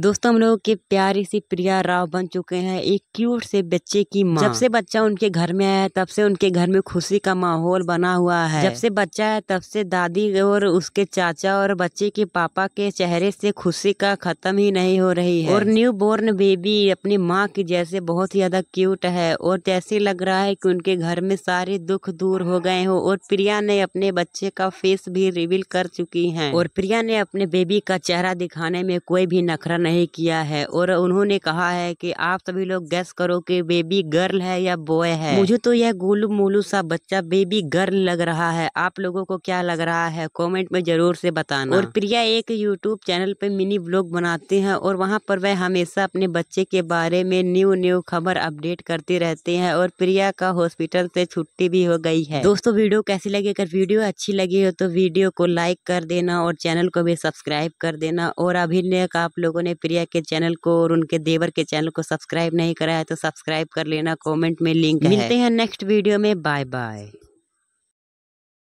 दोस्तों हम लोग के प्यारी सी प्रिया राव बन चुके हैं एक क्यूट से बच्चे की माँ जब से बच्चा उनके घर में आया तब से उनके घर में खुशी का माहौल बना हुआ है जब से बच्चा है तब से दादी और उसके चाचा और बच्चे के पापा के चेहरे से खुशी का खत्म ही नहीं हो रही है और न्यू बोर्न बेबी अपनी माँ की जैसे बहुत ही ज्यादा क्यूट है और जैसे लग रहा है की उनके घर में सारे दुख दूर हो गए हो और प्रिया ने अपने बच्चे का फेस भी रिविल कर चुकी है और प्रिया ने अपने बेबी का चेहरा दिखाने में कोई भी नखरा नहीं किया है और उन्होंने कहा है कि आप सभी लोग गैस करो कि बेबी गर्ल है या बॉय है मुझे तो यह गोलू मोलू सा बच्चा बेबी गर्ल लग रहा है आप लोगों को क्या लग रहा है कमेंट में जरूर से बताना और प्रिया एक यूट्यूब चैनल पे मिनी ब्लॉग बनाते हैं और वहाँ पर वह हमेशा अपने बच्चे के बारे में न्यू न्यू खबर अपडेट करती रहते है और प्रिया का हॉस्पिटल से छुट्टी भी हो गई है दोस्तों वीडियो कैसी लगी अगर वीडियो अच्छी लगी हो तो वीडियो को लाइक कर देना और चैनल को भी सब्सक्राइब कर देना और अभी ने आप लोगों ने प्रिया के चैनल को और उनके देवर के चैनल को सब्सक्राइब नहीं कराया तो सब्सक्राइब कर लेना कॉमेंट में लिंक मिलते हैं नेक्स्ट वीडियो में बाय बाय